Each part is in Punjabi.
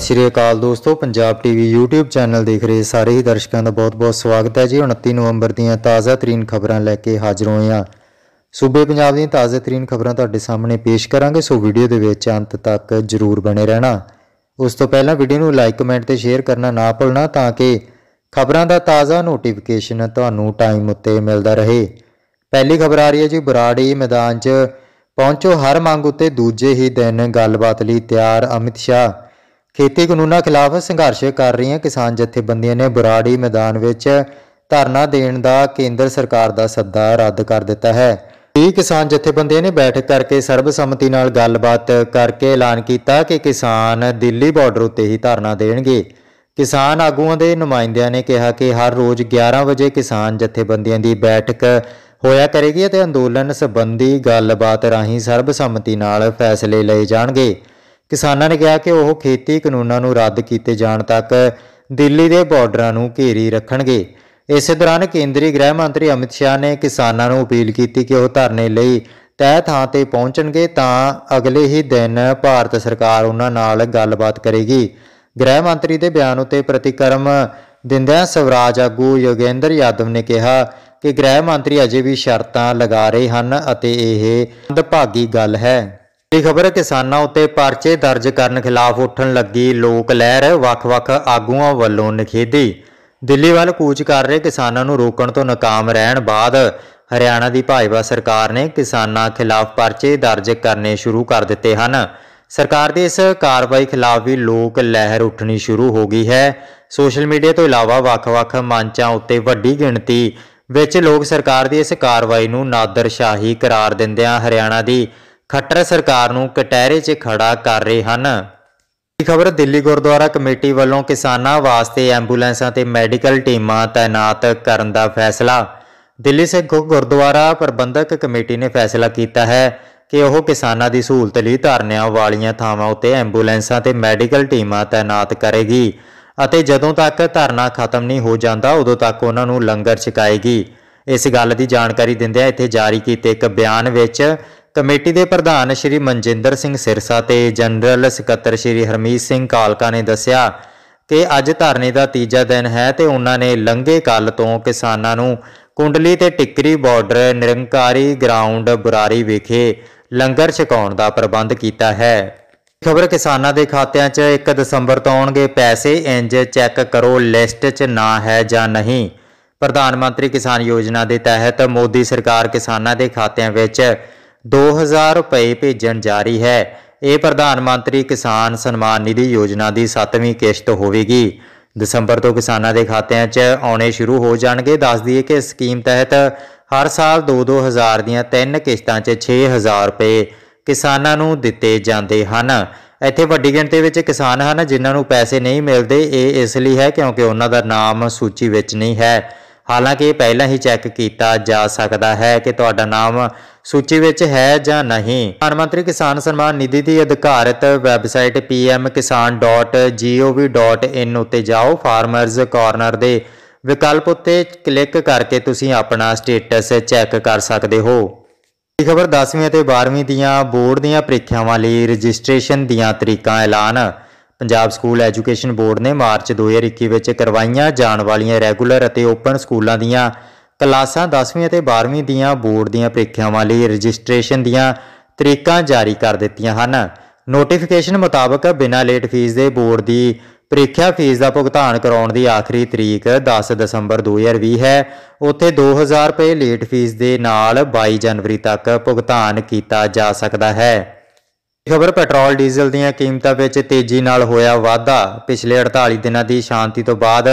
ਸ੍ਰੀ ਅਕਾਲ ਦੋਸਤੋ ਪੰਜਾਬ ਟੀਵੀ YouTube ਚੈਨਲ ਦੇਖ ਰਹੇ ਸਾਰੇ ਹੀ ਦਰਸ਼ਕਾਂ ਦਾ ਬਹੁਤ-ਬਹੁਤ ਸਵਾਗਤ ਹੈ ਜੀ 29 ਨਵੰਬਰ ਦੀਆਂ ਤਾਜ਼ਾ ਤਰੀਨ ਖਬਰਾਂ ਲੈ ਕੇ ਹਾਜ਼ਰ ਹੋਏ ਹਾਂ ਸੂਬੇ ਪੰਜਾਬ ਦੀਆਂ ਤਾਜ਼ਾ ਤਰੀਨ ਖਬਰਾਂ ਤੁਹਾਡੇ ਸਾਹਮਣੇ ਪੇਸ਼ ਕਰਾਂਗੇ ਸੋ ਵੀਡੀਓ ਦੇ ਵਿੱਚ ਅੰਤ ਤੱਕ ਜਰੂਰ ਬਣੇ ਰਹਿਣਾ ਉਸ ਤੋਂ ਪਹਿਲਾਂ ਵੀਡੀਓ ਨੂੰ ਲਾਈਕ ਕਮੈਂਟ ਤੇ ਸ਼ੇਅਰ ਕਰਨਾ ਨਾ ਭੁੱਲਣਾ ਤਾਂ ਕਿ ਖਬਰਾਂ ਦਾ ਤਾਜ਼ਾ ਨੋਟੀਫਿਕੇਸ਼ਨ ਤੁਹਾਨੂੰ ਟਾਈਮ ਉੱਤੇ ਮਿਲਦਾ ਰਹੇ ਪਹਿਲੀ ਖਬਰ ਆ ਰਹੀ ਹੈ ਜੀ ਬਰਾੜੀ ਮੈਦਾਨ 'ਚ ਪਹੁੰਚੋ ਹਰ ਮੰਗ ਉੱਤੇ ਦੂਜੇ ਹੀ ਦਿਨ ਗੱਲਬਾਤ ਲਈ ਤਿਆਰ ਅਮਿਤ ਸ਼ਾਹ ਖੇਤੀ ਕਾਨੂੰਨਾਂ ਖਿਲਾਫ ਸੰਘਰਸ਼ ਕਰ ਰਹੀਆਂ ਕਿਸਾਨ ਜਥੇਬੰਦੀਆਂ ਨੇ ਬਰਾੜੀ ਮੈਦਾਨ ਵਿੱਚ ਧਰਨਾ ਦੇਣ ਦਾ ਕੇਂਦਰ ਸਰਕਾਰ ਦਾ ਸੱਦਾ ਰੱਦ ਕਰ ਦਿੱਤਾ ਹੈ ਇਹ ਕਿਸਾਨ ਜਥੇਬੰਦੀਆਂ ਨੇ ਬੈਠਕ ਕਰਕੇ ਸਰਬਸੰਮਤੀ ਨਾਲ ਗੱਲਬਾਤ ਕਰਕੇ ਐਲਾਨ ਕੀਤਾ ਕਿ ਕਿਸਾਨ ਦਿੱਲੀ ਬਾਰਡਰ ਉੱਤੇ ਹੀ ਧਰਨਾ ਦੇਣਗੇ ਕਿਸਾਨ ਆਗੂਆਂ ਦੇ ਨੁਮਾਇੰਦਿਆਂ ਨੇ ਕਿਹਾ ਕਿ ਹਰ ਰੋਜ਼ 11 ਵਜੇ ਕਿਸਾਨ ਜਥੇਬੰਦੀਆਂ ਦੀ ਬੈਠਕ ਹੋਇਆ ਕਰੇਗੀ ਅਤੇ ਅੰਦੋਲਨ ਸੰਬੰਧੀ ਗੱਲਬਾਤ ਰਾਹੀਂ ਸਰਬਸੰਮਤੀ ਨਾਲ ਫੈਸਲੇ ਲਏ ਜਾਣਗੇ ਕਿਸਾਨਾਂ ਨੇ ਕਿਹਾ ਕਿ ਉਹ ਖੇਤੀ ਕਾਨੂੰਨਾਂ ਨੂੰ ਰੱਦ ਕੀਤੇ ਜਾਣ ਤੱਕ ਦਿੱਲੀ ਦੇ ਬਾਰਡਰਾਂ ਨੂੰ ਘੇਰੀ ਰੱਖਣਗੇ ਇਸੇ ਦੌਰਾਨ ਕੇਂਦਰੀ ਗ੍ਰਹਿ ਮੰਤਰੀ ਅਮਿਤ ਸ਼ਾਹ ਨੇ ਕਿਸਾਨਾਂ ਨੂੰ ਅਪੀਲ ਕੀਤੀ ਕਿ ਉਹ ਧਰਨੇ ਲਈ ਤੈਅ ਥਾਂ ਤੇ ਪਹੁੰਚਣਗੇ ਤਾਂ ਅਗਲੇ ਹੀ ਦਿਨ ਭਾਰਤ ਸਰਕਾਰ ਉਹਨਾਂ ਨਾਲ ਗੱਲਬਾਤ ਕਰੇਗੀ ਗ੍ਰਹਿ ਮੰਤਰੀ ਦੇ ਬਿਆਨ ਉਤੇ ਪ੍ਰਤੀਕਰਮ ਦਿੰਦਿਆਂ ਸਵਰਾਜ ਆਗੂ ਯੋਗੇਂਦਰ ਯਾਦਵ ਨੇ ਕਿਹਾ ਕਿ ਗ੍ਰਹਿ ਮੰਤਰੀ ਅਜੇ ਵੀ ਸ਼ਰਤਾਂ ਲਗਾ ਰਹੇ ਹਨ ਅਤੇ ਇਹ ਭਾਗੀ ਗੱਲ ਹੈ ਦੀ ਖਬਰ ਹੈ ਕਿਸਾਨਾਂ ਉੱਤੇ ਪਰਚੇ ਦਰਜ ਕਰਨ ਖਿਲਾਫ ਉੱਠਣ ਲੱਗੀ ਲੋਕ ਲਹਿਰ ਵੱਖ-ਵੱਖ ਆਗੂਆਂ ਵੱਲੋਂ ਨਿਖੇਧੀ ਦਿੱਲੀ ਵੱਲ ਕੂਚ ਕਰ ਰਹੇ ਕਿਸਾਨਾਂ ਨੂੰ ਰੋਕਣ ਤੋਂ ਨਾਕਾਮ ਰਹਿਣ ਬਾਅਦ ਹਰਿਆਣਾ ਦੀ ਭਾਜਪਾ ਸਰਕਾਰ ਨੇ ਕਿਸਾਨਾਂ ਖਿਲਾਫ ਪਰਚੇ ਦਰਜ ਕਰਨੇ ਸ਼ੁਰੂ ਕਰ ਦਿੱਤੇ ਹਨ ਸਰਕਾਰ ਦੀ ਇਸ ਕਾਰਵਾਈ ਖਿਲਾਫ ਵੀ ਲੋਕ ਲਹਿਰ ਉੱਠਣੀ ਸ਼ੁਰੂ ਹੋ ਗਈ ਹੈ ਸੋਸ਼ਲ ਮੀਡੀਆ ਤੋਂ ਇਲਾਵਾ ਵੱਖ-ਵੱਖ ਮੰਚਾਂ ਉੱਤੇ ਵੱਡੀ ਗਿਣਤੀ ਵਿੱਚ ਲੋਕ ਸਰਕਾਰ ਦੀ ਇਸ ਕਾਰਵਾਈ ਨੂੰ ਨਾਦਰਸ਼ਾਹੀ ਕਰਾਰ ਦਿੰਦਿਆਂ ਹਰਿਆਣਾ ਦੀ ਖੱਟਰ ਸਰਕਾਰ ਨੂੰ ਕਟਹਿਰੇ 'ਚ ਖੜਾ ਕਰ ਰਹੇ ਹਨ ਇਹ ਖਬਰ ਦਿੱਲੀ ਗੁਰਦੁਆਰਾ ਕਮੇਟੀ ਵੱਲੋਂ ਕਿਸਾਨਾਂ ਵਾਸਤੇ ਐਂਬੂਲੈਂਸਾਂ ਤੇ ਮੈਡੀਕਲ ਟੀਮਾਂ ਤਾਇਨਾਤ ਕਰਨ ਦਾ ਫੈਸਲਾ ਦਿੱਲੀ ਸਿੱਖ ਗੁਰਦੁਆਰਾ ਪ੍ਰਬੰਧਕ ਕਮੇਟੀ ਨੇ ਫੈਸਲਾ ਕੀਤਾ ਹੈ ਕਿ ਉਹ ਕਿਸਾਨਾਂ ਦੀ ਸਹੂਲਤ ਲਈ ਧਰਨਿਆਂ ਵਾਲੀਆਂ ਥਾਵਾਂ ਉੱਤੇ ਐਂਬੂਲੈਂਸਾਂ ਤੇ ਮੈਡੀਕਲ ਟੀਮਾਂ ਤਾਇਨਾਤ ਕਰੇਗੀ ਅਤੇ ਜਦੋਂ ਤੱਕ ਧਰਨਾ ਖਤਮ ਨਹੀਂ ਹੋ ਜਾਂਦਾ ਉਦੋਂ ਤੱਕ ਉਹਨਾਂ ਨੂੰ ਲੰਗਰ ਛਕਾਏਗੀ ਇਸ ਗੱਲ ਦੀ ਜਾਣਕਾਰੀ ਦਿੰਦਿਆਂ ਇੱਥੇ ਜਾਰੀ ਕੀਤੇ ਇੱਕ ਬਿਆਨ ਵਿੱਚ ਕਮੇਟੀ ਦੇ ਪ੍ਰਧਾਨ ਸ਼੍ਰੀ ਮਨਜਿੰਦਰ ਸਿੰਘ ਸਿਰਸਾ ਤੇ ਜਨਰਲ ਸਕੱਤਰ ਸ਼੍ਰੀ ਹਰਮੀਤ ਸਿੰਘ ਕਾਲਕਾ ਨੇ ਦੱਸਿਆ ਕਿ ਅੱਜ ਧਰਨੇ ਦਾ ਤੀਜਾ ਦਿਨ ਹੈ ਤੇ ਉਹਨਾਂ ਨੇ ਲੰਘੇ ਕੱਲ ਤੋਂ ਕਿਸਾਨਾਂ ਨੂੰ ਕੁੰਡਲੀ ਤੇ ਟਿੱਕਰੀ ਬਾਰਡਰ ਨਿਰੰਕਾਰੀ ਗਰਾਊਂਡ ਬੁਰਾਰੀ ਵਿਖੇ ਲੰਗਰ ਛਕਾਉਣ ਦਾ ਪ੍ਰਬੰਧ ਕੀਤਾ ਹੈ ਖਬਰ ਕਿਸਾਨਾਂ ਦੇ ਖਾਤਿਆਂ 'ਚ 1 ਦਸੰਬਰ ਤੋਂ ਆਉਣਗੇ ਪੈਸੇ ਇੰਜ ਚੈੱਕ ਕਰੋ ਲਿਸਟ 'ਚ ਨਾਂ ਹੈ ਜਾਂ ਨਹੀਂ ਪ੍ਰਧਾਨ ਮੰਤਰੀ ਕਿਸਾਨ ਯੋਜਨਾ ਦੇ ਤਹਿਤ ਮੋਦੀ ਸਰਕਾਰ ਕਿਸਾਨਾਂ ਦੇ ਖਾਤਿਆਂ ਵਿੱਚ 2000 ਰੁਪਏ ਭੇਜਣ ਜਾਰੀ ਹੈ ਇਹ ਪ੍ਰਧਾਨ ਮੰਤਰੀ ਕਿਸਾਨ ਸਨਮਾਨ ਨਿਧੀ ਯੋਜਨਾ ਦੀ 7ਵੀਂ ਕਿਸ਼ਤ ਹੋਵੇਗੀ ਦਸੰਬਰ ਤੋਂ ਕਿਸਾਨਾਂ ਦੇ ਖਾਤਿਆਂ 'ਚ ਆਉਣੇ ਸ਼ੁਰੂ ਹੋ ਜਾਣਗੇ ਦੱਸ ਦਈਏ ਕਿ ਇਸ ਸਕੀਮ ਤਹਿਤ ਹਰ ਸਾਲ 2-2000 ਦੀਆਂ ਤਿੰਨ ਕਿਸ਼ਤਾਂ 'ਚ 6000 ਰੁਪਏ ਕਿਸਾਨਾਂ ਨੂੰ ਦਿੱਤੇ ਜਾਂਦੇ ਹਨ ਇੱਥੇ ਵੱਡੀ ਗਿਣਤੀ ਵਿੱਚ ਕਿਸਾਨ ਹਨ ਜਿਨ੍ਹਾਂ ਨੂੰ ਪੈਸੇ ਨਹੀਂ ਮਿਲਦੇ ਇਹ ਇਸ ਲਈ ਹੈ ਕਿਉਂਕਿ ਉਹਨਾਂ ਦਾ ਨਾਮ ਸੂਚੀ ਵਿੱਚ ਨਹੀਂ ਹੈ ਹਾਲਾਂਕਿ ਪਹਿਲਾਂ ਹੀ ਚੈੱਕ ਕੀਤਾ ਜਾ ਸਕਦਾ ਹੈ ਕਿ ਤੁਹਾਡਾ ਨਾਮ ਸੂਚੀ ਵਿੱਚ ਹੈ ਜਾਂ ਨਹੀਂ ਪ੍ਰਧਾਨ ਮੰਤਰੀ ਕਿਸਾਨ ਸਨਮਾਨ ਨਿਧੀ ਦੀ ਅਧਿਕਾਰਤ ਵੈਬਸਾਈਟ pmkisan.gov.in ਉੱਤੇ ਜਾਓ ਫਾਰਮਰਜ਼ ਕਾਰਨਰ ਦੇ ਵਿਕਲਪ ਉੱਤੇ ਕਲਿੱਕ ਕਰਕੇ ਤੁਸੀਂ ਆਪਣਾ ਸਟੇਟਸ ਚੈੱਕ ਕਰ ਸਕਦੇ ਹੋ ਇਹ ਖਬਰ 10ਵੀਂ ਅਤੇ 12ਵੀਂ ਦੀਆਂ ਬੋਰਡ ਦੀਆਂ ਪ੍ਰੀਖਿਆਵਾਂ ਲਈ ਰਜਿਸਟ੍ਰੇਸ਼ਨ ਦੀਆਂ ਤਰੀਕਾਂ ਐਲਾਨ ਪੰਜਾਬ ਸਕੂਲ ਐਜੂਕੇਸ਼ਨ ਬੋਰਡ ਨੇ ਮਾਰਚ 2021 ਵਿੱਚ ਕਰਵਾਈਆਂ ਜਾਣ ਵਾਲੀਆਂ ਰੈਗੂਲਰ ਅਤੇ ਓਪਨ ਸਕੂਲਾਂ ਦੀਆਂ ਕਲਾਸਾਂ 10ਵੀਂ ਅਤੇ 12ਵੀਂ ਦੀਆਂ ਬੋਰਡ ਦੀਆਂ ਪ੍ਰੀਖਿਆਵਾਂ ਲਈ ਰਜਿਸਟ੍ਰੇਸ਼ਨ ਦੀਆਂ ਤਰੀਕਾਂ ਜਾਰੀ ਕਰ ਦਿੱਤੀਆਂ ਹਨ ਨੋਟੀਫਿਕੇਸ਼ਨ ਮੁਤਾਬਕ ਬਿਨਾਂ ਲੇਟ ਫੀਸ ਦੇ ਬੋਰਡ ਦੀ ਪ੍ਰੀਖਿਆ ਫੀਸ ਦਾ ਭੁਗਤਾਨ ਕਰਾਉਣ ਦੀ ਆਖਰੀ ਤਰੀਕ 10 ਦਸੰਬਰ 2020 ਹੈ ਉੱਥੇ 2000 ਰੁਪਏ ਲੇਟ ਫੀਸ ਦੇ ਨਾਲ 22 ਜਨਵਰੀ ਤੱਕ ਭੁਗਤਾਨ ਕੀਤਾ ਜਾ ਸਕਦਾ ਹੈ ਖਬਰ ਪੈਟਰੋਲ ਡੀਜ਼ਲ ਦੀਆਂ ਕੀਮਤਾਂ ਵਿੱਚ ਤੇਜ਼ੀ ਨਾਲ ਹੋਇਆ ਵਾਧਾ ਪਿਛਲੇ 48 ਦਿਨਾਂ ਦੀ ਸ਼ਾਂਤੀ ਤੋਂ ਬਾਅਦ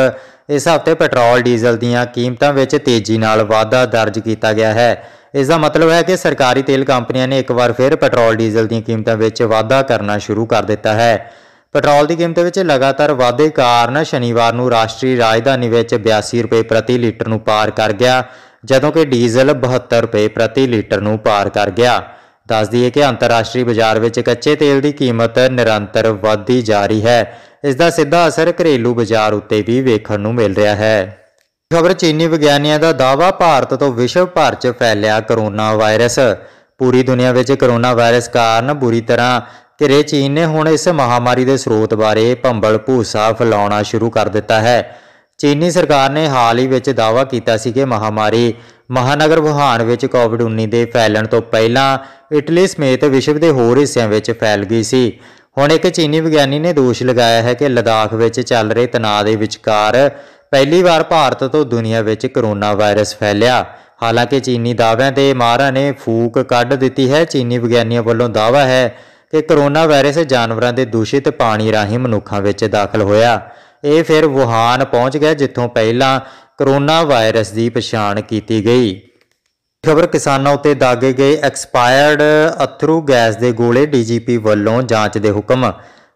ਇਸ ਹਫ਼ਤੇ ਪੈਟਰੋਲ ਡੀਜ਼ਲ ਦੀਆਂ ਕੀਮਤਾਂ ਵਿੱਚ ਤੇਜ਼ੀ ਨਾਲ ਵਾਧਾ ਦਰਜ ਕੀਤਾ ਗਿਆ ਹੈ ਇਸ ਦਾ ਮਤਲਬ ਹੈ ਕਿ ਸਰਕਾਰੀ ਤੇਲ ਕੰਪਨੀਆਂ ਨੇ ਇੱਕ ਵਾਰ ਫਿਰ ਪੈਟਰੋਲ ਡੀਜ਼ਲ ਦੀਆਂ ਕੀਮਤਾਂ ਵਿੱਚ ਵਾਧਾ ਕਰਨਾ ਸ਼ੁਰੂ ਕਰ ਦਿੱਤਾ ਹੈ ਪੈਟਰੋਲ ਦੀ ਕੀਮਤ ਵਿੱਚ ਲਗਾਤਾਰ ਵਾਧੇ ਕਾਰਨ ਸ਼ਨੀਵਾਰ ਨੂੰ ਰਾਸ਼ਟਰੀ ਰਾਜਧਾਨੀ ਵਿੱਚ 82 ਰੁਪਏ ਪ੍ਰਤੀ ਲੀਟਰ ਨੂੰ ਪਾਰ ਕਰ ਗਿਆ ਜਦੋਂ ਕਿ ਡੀਜ਼ਲ 72 ਰੁਪਏ ਪ੍ਰਤੀ ਲੀਟਰ ਨੂੰ ਪਾਰ ਕਰ ਗਿਆ ਦੱਸ ਦਈਏ ਕਿ ਅੰਤਰਰਾਸ਼ਟਰੀ ਬਾਜ਼ਾਰ ਵਿੱਚ ਕੱਚੇ ਤੇਲ ਦੀ ਕੀਮਤ ਨਿਰੰਤਰ ਵਧਦੀ ਜਾ ਰਹੀ ਹੈ ਇਸ ਦਾ ਸਿੱਧਾ ਅਸਰ ਘਰੇਲੂ ਬਾਜ਼ਾਰ ਉੱਤੇ ਵੀ ਵੇਖਣ ਨੂੰ ਮਿਲ ਰਿਹਾ ਹੈ ਖਬਰ ਚੀਨੀ ਵਿਗਿਆਨੀਆਂ ਦਾ ਦਾਵਾ ਭਾਰਤ ਤੋਂ ਵਿਸ਼ਵ ਭਰ 'ਚ ਫੈਲਿਆ ਕਰੋਨਾ ਵਾਇਰਸ ਪੂਰੀ ਦੁਨੀਆ ਵਿੱਚ ਕਰੋਨਾ ਵਾਇਰਸ ਕਾਰਨ ਬੁਰੀ ਤਰ੍ਹਾਂ ਘਿਰੇ ਚੀਨ ਨੇ ਹੁਣ ਇਸ ਮਹਾਮਾਰੀ ਦੇ ਸਰੋਤ ਬਾਰੇ ਭੰਬਲ ਭੂਸਾ ਫਲਾਉਣਾ ਸ਼ੁਰੂ ਕਰ ਦਿੱਤਾ ਹੈ ਚੀਨੀ ਸਰਕਾਰ ਨੇ ਹਾਲ ਹੀ ਵਿੱਚ ਦਾਵਾ ਕੀਤਾ ਸੀ ਕਿ ਮਹਾਮਾਰੀ ਮਹਾਨਗਰ ਵੁਹਾਨ ਵਿੱਚ ਕੋਵਿਡ-19 ਦੇ ਫੈਲਣ ਤੋਂ ਪਹਿਲਾਂ ਇਟਲੀ ਸਮੇਤ ਵਿਸ਼ਵ ਦੇ ਹੋਰ ਹਿੱਸਿਆਂ ਵਿੱਚ ਫੈਲ ਗਈ ਸੀ ਹੁਣ ਇੱਕ ਚੀਨੀ ਵਿਗਿਆਨੀ ਨੇ ਦੋਸ਼ ਲਗਾਇਆ ਹੈ ਕਿ ਲਦਾਖ ਵਿੱਚ ਚੱਲ ਰਹੇ ਤਣਾਅ ਦੇ ਵਿਚਕਾਰ ਪਹਿਲੀ ਵਾਰ ਭਾਰਤ ਤੋਂ ਦੁਨੀਆ ਵਿੱਚ ਕਰੋਨਾ ਵਾਇਰਸ ਫੈਲਿਆ ਹਾਲਾਂਕਿ ਚੀਨੀ ਦਾਅਵਿਆਂ ਦੇ ਮਾਹਰਾਂ ਨੇ ਫੂਕ ਕੱਢ ਦਿੱਤੀ ਹੈ ਚੀਨੀ ਵਿਗਿਆਨੀਆਂ ਵੱਲੋਂ ਦਾਅਵਾ ਹੈ ਕਿ ਕਰੋਨਾ ਵਾਇਰਸ ਜਾਨਵਰਾਂ ਦੇ ਦੂਸ਼ਿਤ ਪਾਣੀ ਰਾਹੀਂ ਮਨੁੱਖਾਂ ਵਿੱਚ ਦਾਖਲ ਹੋਇਆ ਇਹ ਫਿਰ ਵੁਹਾਨ ਪਹੁੰਚ ਗਿਆ ਜਿੱਥੋਂ ਪਹਿਲਾਂ ਕਰੋਨਾ ਵਾਇਰਸ ਦੀ ਪਛਾਣ ਕੀਤੀ ਗਈ ਖਬਰ ਕਿਸਾਨਾਂ ਉਤੇ ਦਾਗੇ ਗਏ ਐਕਸਪਾਇਰਡ ਅਥਰੂ ਗੈਸ ਦੇ ਗੋਲੇ ਡੀਜੀਪੀ ਵੱਲੋਂ ਜਾਂਚ ਦੇ ਹੁਕਮ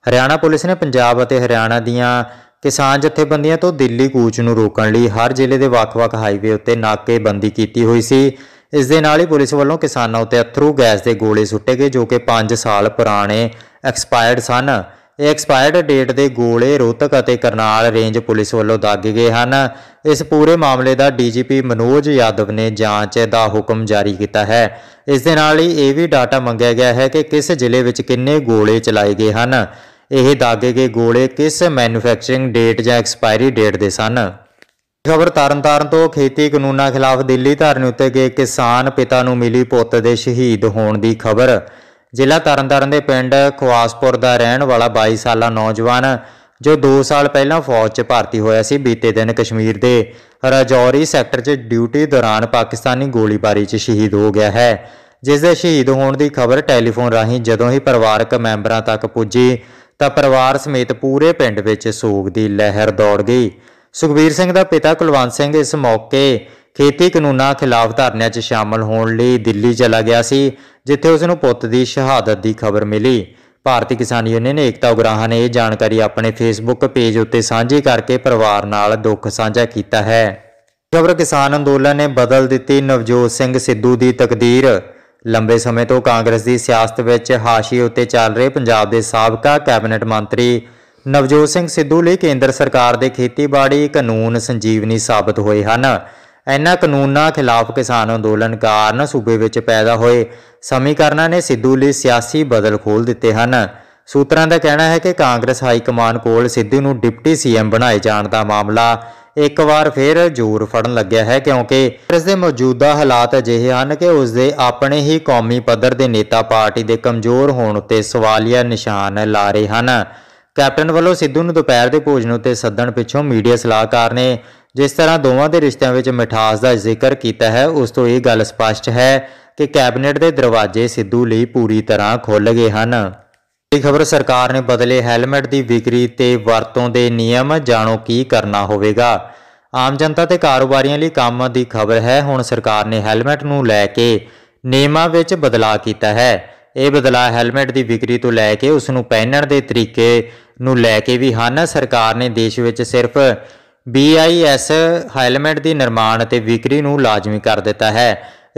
ਹਰਿਆਣਾ ਪੁਲਿਸ ਨੇ ਪੰਜਾਬ ਅਤੇ ਹਰਿਆਣਾ ਦੀਆਂ ਕਿਸਾਨ ਜਥੇਬੰਦੀਆਂ ਤੋਂ ਦਿੱਲੀ ਕੂਚ ਨੂੰ ਰੋਕਣ ਲਈ ਹਰ ਜ਼ਿਲ੍ਹੇ ਦੇ ਵੱਖ-ਵੱਖ ਹਾਈਵੇ ਉੱਤੇ ਨਾਕੇਬੰਦੀ ਕੀਤੀ ਹੋਈ ਸੀ ਇਸ ਦੇ ਨਾਲ ਹੀ ਪੁਲਿਸ ਵੱਲੋਂ ਕਿਸਾਨਾਂ ਉਤੇ ਅਥਰੂ ਗੈਸ ਦੇ ਗੋਲੇ ਸੁੱਟੇ ਗਏ ਜੋ ਕਿ 5 ਸਾਲ ਪੁਰਾਣੇ ਐਕਸਪਾਇਰਡ ਸਨ ਐਕਸਪਾਇਰਡ ਡੇਟ ਦੇ ਗੋਲੇ ਰੋਤਕ ਅਤੇ ਕਰਨਾਲ ਰੇਂਜ ਪੁਲਿਸ ਵੱਲੋਂ ਦਾਗੇ ਗਏ ਹਨ ਇਸ ਪੂਰੇ ਮਾਮਲੇ ਦਾ ਡੀਜੀਪੀ ਮਨੋਜ ਯਾਦਵ ਨੇ ਜਾਂਚ ਦਾ ਹੁਕਮ ਜਾਰੀ ਕੀਤਾ ਹੈ ਇਸ ਦੇ ਨਾਲ ਹੀ ਇਹ ਵੀ ਡਾਟਾ ਮੰਗਿਆ ਗਿਆ ਹੈ ਕਿ ਕਿਸ ਜ਼ਿਲ੍ਹੇ ਵਿੱਚ ਕਿੰਨੇ ਗੋਲੇ ਚਲਾਏ ਗਏ ਹਨ ਇਹ ਦਾਗੇ ਗਏ ਗੋਲੇ ਕਿਸ ਮੈਨੂਫੈਕਚਰਿੰਗ ਡੇਟ ਜਾਂ ਐਕਸਪਾਇਰੀ ਡੇਟ ਦੇ ਸਨ ਖਬਰ ਤਰਨਤਾਰਨ ਤੋਂ ਖੇਤੀ ਕਾਨੂੰਨਾਂ ਖਿਲਾਫ ਦਿੱਲੀ ਧਰਨੇ ਉੱਤੇ ਗਏ ਕਿਸਾਨ ਪਿਤਾ ਨੂੰ ਮਿਲੀ ਪੁੱਤ ਦੇ ਸ਼ਹੀਦ ਹੋਣ ਦੀ ਖਬਰ ਜ਼ਿਲ੍ਹਾ ਤਰਨਤਾਰਨ ਦੇ ਪਿੰਡ ਖਵਾਸਪੁਰ ਦਾ ਰਹਿਣ ਵਾਲਾ 22 ਸਾਲਾ ਨੌਜਵਾਨ ਜੋ 2 ਸਾਲ ਪਹਿਲਾਂ ਫੌਜ 'ਚ ਭਰਤੀ ਹੋਇਆ ਸੀ ਬੀਤੇ ਦਿਨ ਕਸ਼ਮੀਰ ਦੇ ਰਾਜੌਰੀ ਸੈਕਟਰ 'ਚ ਡਿਊਟੀ ਦੌਰਾਨ ਪਾਕਿਸਤਾਨੀ ਗੋਲੀਬਾਰੀ 'ਚ ਸ਼ਹੀਦ ਹੋ ਗਿਆ ਹੈ ਜਿਸ ਦੇ ਸ਼ਹੀਦ ਹੋਣ ਦੀ ਖਬਰ ਟੈਲੀਫੋਨ ਰਾਹੀਂ ਜਦੋਂ ਹੀ ਪਰਿਵਾਰਕ ਮੈਂਬਰਾਂ ਤੱਕ ਪੁੱਜੀ ਤਾਂ ਪਰਿਵਾਰ ਸਮੇਤ ਪੂਰੇ ਪਿੰਡ ਵਿੱਚ ਸੋਗ ਦੀ ਲਹਿਰ ਦੌੜ ਗਈ ਸੁਖਵੀਰ ਸਿੰਘ ਦਾ ਪਿਤਾ ਕੁਲਵੰਤ ਸਿੰਘ ਇਸ ਮੌਕੇ ਖੇਤੀ ਕਾਨੂੰਨਾਂ ਖਿਲਾਫ ਧਰਨਿਆਂ 'ਚ ਸ਼ਾਮਲ ਹੋਣ ਲਈ ਦਿੱਲੀ ਚਲਾ ਗਿਆ ਸੀ ਜਿੱਥੇ ਉਸ ਨੂੰ ਪੁੱਤ ਦੀ ਸ਼ਹਾਦਤ ਦੀ ਖਬਰ ਮਿਲੀ ਭਾਰਤੀ ਕਿਸਾਨ ਯੂਨੀਅਨ ਏਕਤਾ ਉਗਰਾਹਾਂ ਨੇ ਇਹ ਜਾਣਕਾਰੀ ਆਪਣੇ ਫੇਸਬੁੱਕ ਪੇਜ ਉੱਤੇ ਸਾਂਝੀ ਕਰਕੇ ਪਰਿਵਾਰ ਨਾਲ ਦੁੱਖ ਸਾਂਝਾ ਕੀਤਾ ਹੈ ਖਬਰ ਕਿਸਾਨ ਅੰਦੋਲਨ ਨੇ ਬਦਲ ਦਿੱਤੀ ਨਵਜੋਤ ਸਿੰਘ ਸਿੱਧੂ ਦੀ ਤਕਦੀਰ ਲੰਬੇ ਸਮੇਂ ਤੋਂ ਕਾਂਗਰਸ ਦੀ ਸਿਆਸਤ ਵਿੱਚ ਹਾਸ਼ੀ ਉੱਤੇ ਚੱਲ ਰਹੇ ਪੰਜਾਬ ਦੇ ਸਾਬਕਾ ਕੈਬਨਿਟ ਮੰਤਰੀ ਨਵਜੋਤ ਸਿੰਘ ਸਿੱਧੂ ਲਈ ਕੇਂਦਰ ਸਰਕਾਰ ਦੇ ਖੇਤੀਬਾੜੀ ਕਾਨੂੰਨ ਸੰਜੀਵਨੀ ਸਾਬਤ ਹੋਏ ਹਨ ਇਹਨਾਂ ਕਾਨੂੰਨਾਂ ਖਿਲਾਫ ਕਿਸਾਨ ਅੰਦੋਲਨ ਕਾਰਨ ਸੂਬੇ ਵਿੱਚ ਪੈਦਾ ਹੋਏ ਸਮੀਕਰਨਾਂ ਨੇ ਸਿੱਧੂ ਲਈ ਸਿਆਸੀ ਬਦਲ ਖੋਲ ਦਿੱਤੇ ਹਨ ਸੂਤਰਾਂ ਦਾ ਕਹਿਣਾ ਹੈ ਕਿ ਕਾਂਗਰਸ ਹਾਈ ਕਮਾਨ ਕੋਲ ਸਿੱਧੂ ਨੂੰ ਡਿਪਟੀ ਸੀਐਮ ਬਣਾਏ ਜਾਣ ਦਾ ਮਾਮਲਾ ਇੱਕ ਵਾਰ ਫਿਰ ਜ਼ੋਰ ਫੜਨ ਲੱਗਿਆ ਹੈ ਕਿਉਂਕਿ ਇਸ ਦੇ ਮੌਜੂਦਾ ਹਾਲਾਤ ਅਜਿਹੇ ਹਨ ਕਿ ਉਸ ਦੇ ਆਪਣੇ ਹੀ ਕੌਮੀ ਪੱਧਰ ਦੇ ਨੇਤਾ ਪਾਰਟੀ ਦੇ ਕਮਜ਼ੋਰ ਹੋਣ ਉੱਤੇ ਸਵਾਲੀਆ ਨਿਸ਼ਾਨ ਲਾ ਰਹੇ ਹਨ ਕੈਪਟਨ ਵੱਲੋਂ ਸਿੱਧੂ ਨੂੰ ਦੁਪਹਿਰ ਦੇ ਭੋਜਨ ਉੱਤੇ ਸੱਦਣ ਪਿੱਛੋਂ ਮੀਡੀਆ ਸਲਾਹਕਾਰ ਨੇ ਜਿਸ ਤਰ੍ਹਾਂ ਦੋਵਾਂ ਦੇ ਰਿਸ਼ਤਿਆਂ ਵਿੱਚ ਮਿਠਾਸ ਦਾ ਜ਼ਿਕਰ ਕੀਤਾ ਹੈ ਉਸ ਤੋਂ ਇਹ ਗੱਲ ਸਪਸ਼ਟ ਹੈ ਕਿ ਕੈਬਨਿਟ ਦੇ ਦਰਵਾਜ਼ੇ ਸਿੱਧੂ ਲਈ ਪੂਰੀ ਤਰ੍ਹਾਂ ਖੁੱਲ੍ਹ ਗਏ ਹਨ ਇਹ ਖਬਰ ਸਰਕਾਰ ਨੇ ਬਦਲੇ ਹੈਲਮਟ ਦੀ ਵਿਕਰੀ ਤੇ ਵਰਤੋਂ ਦੇ ਨਿਯਮ ਜਾਣੋ ਕੀ ਕਰਨਾ ਹੋਵੇਗਾ ਆਮ ਜਨਤਾ ਤੇ ਕਾਰੋਬਾਰੀਆਂ ਲਈ ਕੰਮ ਦੀ ਖਬਰ ਹੈ ਹੁਣ ਸਰਕਾਰ ਨੇ ਹੈਲਮਟ ਨੂੰ ਲੈ ਕੇ ਨਿਯਮਾਂ ਵਿੱਚ ਬਦਲਾਅ ਕੀਤਾ ਹੈ ਇਹ ਬਦਲਾਅ ਹੈਲਮਟ ਦੀ ਵਿਕਰੀ ਤੋਂ ਲੈ ਕੇ ਉਸ ਨੂੰ ਪਹਿਨਣ ਦੇ ਤਰੀਕੇ ਨੂੰ ਲੈ ਕੇ ਵੀ ਹਨ ਸਰਕਾਰ ਨੇ ਦੇਸ਼ ਵਿੱਚ ਸਿਰਫ BIS ਹੈਲਮਟ ਦੀ ਨਿਰਮਾਣ ਅਤੇ ਵਿਕਰੀ ਨੂੰ ਲਾਜ਼ਮੀ ਕਰ ਦਿੱਤਾ ਹੈ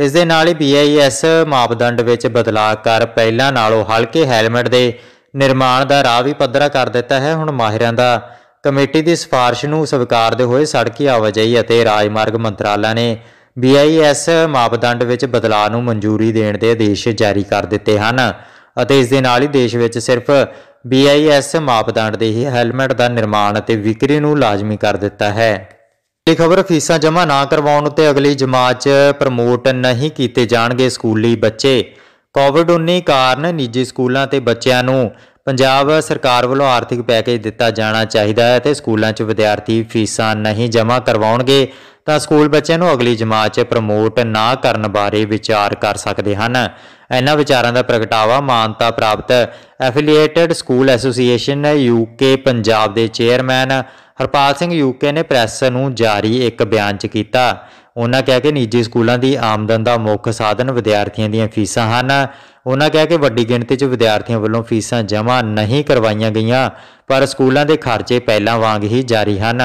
ਇਸ ਦੇ ਨਾਲ ਹੀ BIS ਮਾਪਦੰਡ ਵਿੱਚ ਬਦਲਾਅ ਕਰ ਪਹਿਲਾਂ ਨਾਲੋਂ ਹਲਕੇ ਹੈਲਮਟ ਦੇ ਨਿਰਮਾਣ ਦਾ ਰਾਹ ਵੀ ਪੱਧਰਾ ਕਰ ਦਿੱਤਾ ਹੈ ਹੁਣ ਮਾਹਿਰਾਂ ਦਾ ਕਮੇਟੀ ਦੀ ਸਿਫਾਰਿਸ਼ ਨੂੰ ਸਵੀਕਾਰਦੇ ਹੋਏ ਸੜਕੀ ਆਵਾਜਾਈ ਅਤੇ ਰਾਜਮਾਰਗ ਮੰਤਰਾਲਾ ਨੇ BIS ਮਾਪਦੰਡ ਵਿੱਚ ਬਦਲਾਅ ਨੂੰ ਮਨਜ਼ੂਰੀ ਦੇਣ ਦੇ ਆਦੇਸ਼ ਜਾਰੀ ਕਰ ਦਿੱਤੇ ਹਨ ਅਤੇ ਇਸ ਦੇ ਨਾਲ ਹੀ ਦੇਸ਼ ਵਿੱਚ ਸਿਰਫ BIS ਮਾਪਦੰਡ ਦੇ ਹੀ ਹੈਲਮਟ ਦਾ ਨਿਰਮਾਣ ਅਤੇ ਵਿਕਰੀ ਨੂੰ ਲਾਜ਼ਮੀ ਕਰ ਦਿੱਤਾ ਹੈ ਇਹ ਖਬਰ ਫੀਸਾਂ ਜਮ੍ਹਾਂ ਨਾ ਕਰਵਾਉਣ ਉਤੇ ਅਗਲੀ ਜਮਾਤ 'ਚ ਪ੍ਰਮੋਟ ਨਹੀਂ ਕੀਤੇ ਜਾਣਗੇ ਸਕੂਲੀ ਬੱਚੇ ਕੋਵਿਡ-19 ਕਾਰਨ ਨਿੱਜੀ ਸਕੂਲਾਂ ਤੇ ਬੱਚਿਆਂ ਨੂੰ ਪੰਜਾਬ ਸਰਕਾਰ ਵੱਲੋਂ ਆਰਥਿਕ ਪੈਕੇਜ ਦਿੱਤਾ ਜਾਣਾ ਚਾਹੀਦਾ ਹੈ ਤੇ ਸਕੂਲਾਂ 'ਚ ਵਿਦਿਆਰਥੀ ਫੀਸਾਂ ਨਹੀਂ ਜਮ੍ਹਾਂ ਕਰਵਾਉਣਗੇ ਤਾਂ ਸਕੂਲ ਬੱਚਿਆਂ ਨੂੰ ਅਗਲੀ ਜਮਾਤ 'ਚ ਪ੍ਰਮੋਟ ਨਾ ਕਰਨ ਬਾਰੇ ਵਿਚਾਰ ਕਰ ਸਕਦੇ ਹਨ ਇਹਨਾਂ ਵਿਚਾਰਾਂ ਦਾ ਪ੍ਰਗਟਾਵਾ ਮਾਨਤਾ ਪ੍ਰਾਪਤ affiliated school association UK Punjab ਦੇ ਚੇਅਰਮੈਨ ਹਰਪਾਲ ਸਿੰਘ ਯੂਕੇ ਨੇ ਪ੍ਰੈਸ ਨੂੰ ਜਾਰੀ ਇੱਕ ਬਿਆਨ 'ਚ ਕੀਤਾ ਉਹਨਾਂ ਕਹਿ ਕੇ ਨਿੱਜੀ ਸਕੂਲਾਂ ਦੀ ਆਮਦਨ ਦਾ ਮੁੱਖ ਸਾਧਨ ਵਿਦਿਆਰਥੀਆਂ ਦੀਆਂ ਫੀਸਾਂ ਹਨ ਉਹਨਾਂ ਕਹਿ ਕੇ ਵੱਡੀ ਗਿਣਤੀ 'ਚ ਵਿਦਿਆਰਥੀਆਂ ਵੱਲੋਂ ਫੀਸਾਂ ਜਮ੍ਹਾਂ ਨਹੀਂ ਕਰਵਾਈਆਂ ਗਈਆਂ ਪਰ ਸਕੂਲਾਂ ਦੇ ਖਰਚੇ ਪਹਿਲਾਂ ਵਾਂਗ ਹੀ ਜਾਰੀ ਹਨ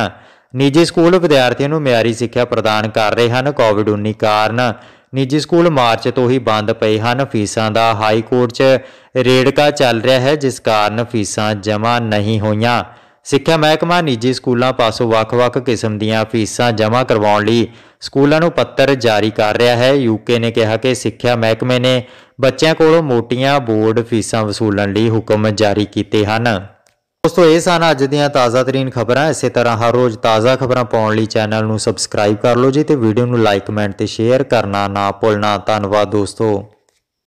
ਨਿੱਜੀ ਸਕੂਲ ਵਿਦਿਆਰਥੀਆਂ ਨੂੰ ਮਿਆਰੀ ਸਿੱਖਿਆ ਪ੍ਰਦਾਨ ਕਰ ਰਹੇ ਹਨ ਕੋਵਿਡ-19 ਕਾਰਨ ਨਿੱਜੀ ਸਕੂਲ ਮਾਰਚ ਤੋਂ ਹੀ ਬੰਦ ਪਏ ਹਨ ਫੀਸਾਂ ਦਾ ਹਾਈ ਕੋਰਟ 'ਚ ਰੇੜਕਾ ਚੱਲ ਰਿਹਾ ਹੈ ਜਿਸ ਕਾਰਨ ਫੀਸਾਂ ਜਮ੍ਹਾਂ ਨਹੀਂ ਹੋਈਆਂ ਸਿੱਖਿਆ ਮਹਿਕਮਾ ਨਿੱਜੀ ਸਕੂਲਾਂ ਪਾਸੋਂ ਵੱਖ-ਵੱਖ ਕਿਸਮ ਦੀਆਂ ਫੀਸਾਂ ਜਮ੍ਹਾਂ ਕਰਵਾਉਣ ਲਈ ਸਕੂਲਾਂ ਨੂੰ ਪੱਤਰ ਜਾਰੀ ਕਰ ਰਿਹਾ ਹੈ ਯੂਕੇ ਨੇ ਕਿਹਾ ਕਿ ਸਿੱਖਿਆ ਮਹਿਕਮੇ ਨੇ ਬੱਚਿਆਂ ਕੋਲੋਂ ਮੋਟੀਆਂ ਬੋਰਡ ਫੀਸਾਂ ਵਸੂਲਣ ਲਈ ਹੁਕਮ ਜਾਰੀ ਕੀਤੇ ਹਨ ਦੋਸਤੋ ਇਹ ਸਨ ਅੱਜ ਦੀਆਂ ਤਾਜ਼ਾ ਤਰੀਨ ਖਬਰਾਂ ਇਸੇ ਤਰ੍ਹਾਂ ਹਰ ਰੋਜ਼ ਤਾਜ਼ਾ ਖਬਰਾਂ ਪਾਉਣ ਲਈ ਚੈਨਲ ਨੂੰ ਸਬਸਕ੍ਰਾਈਬ ਕਰ ਲਓ ਜੀ ਤੇ ਵੀਡੀਓ ਨੂੰ ਲਾਈਕ ਕਮੈਂਟ ਤੇ ਸ਼ੇਅਰ ਕਰਨਾ ਨਾ ਭੁੱਲਣਾ ਧੰਨਵਾਦ ਦੋਸਤੋ